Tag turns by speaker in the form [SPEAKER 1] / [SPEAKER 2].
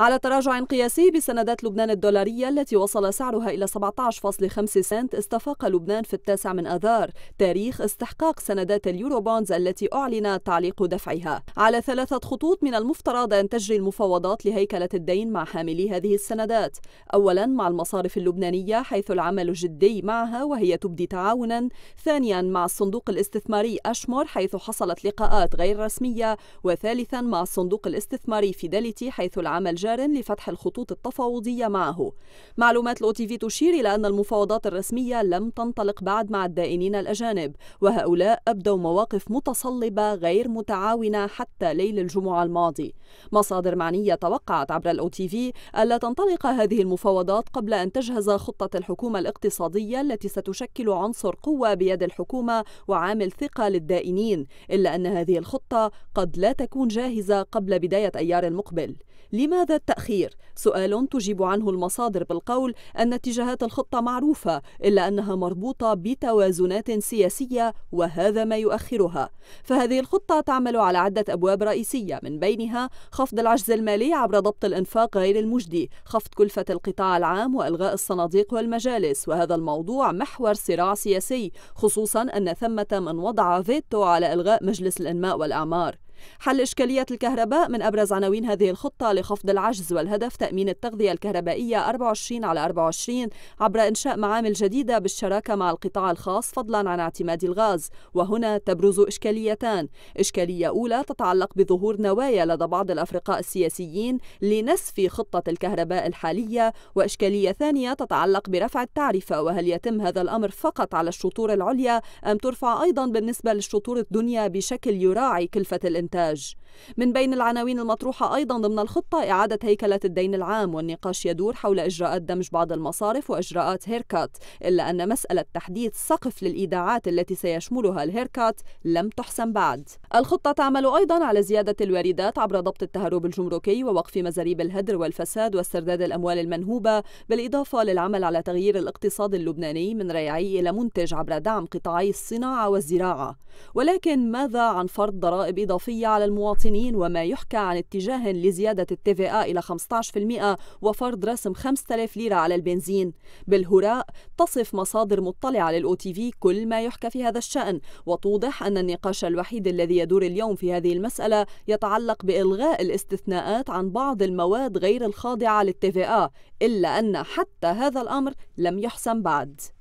[SPEAKER 1] على تراجع قياسي بسندات لبنان الدولارية التي وصل سعرها إلى 17.5 سنت استفاق لبنان في التاسع من آذار تاريخ استحقاق سندات اليورو بونز التي أعلن تعليق دفعها على ثلاثة خطوط من المفترض أن تجري المفاوضات لهيكلة الدين مع حاملي هذه السندات أولا مع المصارف اللبنانية حيث العمل جدي معها وهي تبدي تعاونا ثانيا مع الصندوق الاستثماري أشمر حيث حصلت لقاءات غير رسمية وثالثا مع الصندوق الاستثماري فيداليتي حيث العمل جاري استئجار لفتح الخطوط التفاوضية معه معلومات في تشير إلى أن المفاوضات الرسمية لم تنطلق بعد مع الدائنين الأجانب وهؤلاء أبدوا مواقف متصلبة غير متعاونة حتى ليل الجمعة الماضي مصادر معنية توقعت عبر في ألا تنطلق هذه المفاوضات قبل أن تجهز خطة الحكومة الاقتصادية التي ستشكل عنصر قوة بيد الحكومة وعامل ثقة للدائنين إلا أن هذه الخطة قد لا تكون جاهزة قبل بداية أيار المقبل لماذا هذا التأخير؟ سؤال تجيب عنه المصادر بالقول أن اتجاهات الخطة معروفة إلا أنها مربوطة بتوازنات سياسية وهذا ما يؤخرها فهذه الخطة تعمل على عدة أبواب رئيسية من بينها خفض العجز المالي عبر ضبط الإنفاق غير المجدي خفض كلفة القطاع العام وإلغاء الصناديق والمجالس وهذا الموضوع محور صراع سياسي خصوصا أن ثمة من وضع فيتو على إلغاء مجلس الإنماء والأعمار حل اشكاليات الكهرباء من أبرز عناوين هذه الخطة لخفض العجز والهدف تأمين التغذية الكهربائية 24 على 24 عبر إنشاء معامل جديدة بالشراكة مع القطاع الخاص فضلا عن اعتماد الغاز وهنا تبرز إشكاليتان إشكالية أولى تتعلق بظهور نوايا لدى بعض الأفرقاء السياسيين لنسف خطة الكهرباء الحالية وإشكالية ثانية تتعلق برفع التعرفة وهل يتم هذا الأمر فقط على الشطور العليا أم ترفع أيضا بالنسبة للشطور الدنيا بشكل يراعي كلفة الإنتاج الإنتاج من بين العناوين المطروحة أيضا ضمن الخطة إعادة هيكلة الدين العام والنقاش يدور حول إجراءات دمج بعض المصارف وإجراءات هيركات إلا أن مسألة تحديد سقف للإيداعات التي سيشملها الهيركات لم تحسم بعد الخطة تعمل أيضا على زيادة الواردات عبر ضبط التهرب الجمركي ووقف مزاريب الهدر والفساد واسترداد الأموال المنهوبة بالإضافة للعمل على تغيير الاقتصاد اللبناني من ريعي إلى منتج عبر دعم قطاعي الصناعة والزراعة ولكن ماذا عن فرض ضرائب إضافية التعريفية على المواطنين وما يحكى عن اتجاه لزيادة التي إلى 15% وفرض رسم 5000 ليرة على البنزين بالهراء تصف مصادر مطلعة للأو تي في كل ما يحكى في هذا الشأن وتوضح أن النقاش الوحيد الذي يدور اليوم في هذه المسألة يتعلق بإلغاء الاستثناءات عن بعض المواد غير الخاضعة للتي إلا أن حتى هذا الأمر لم يحسم بعد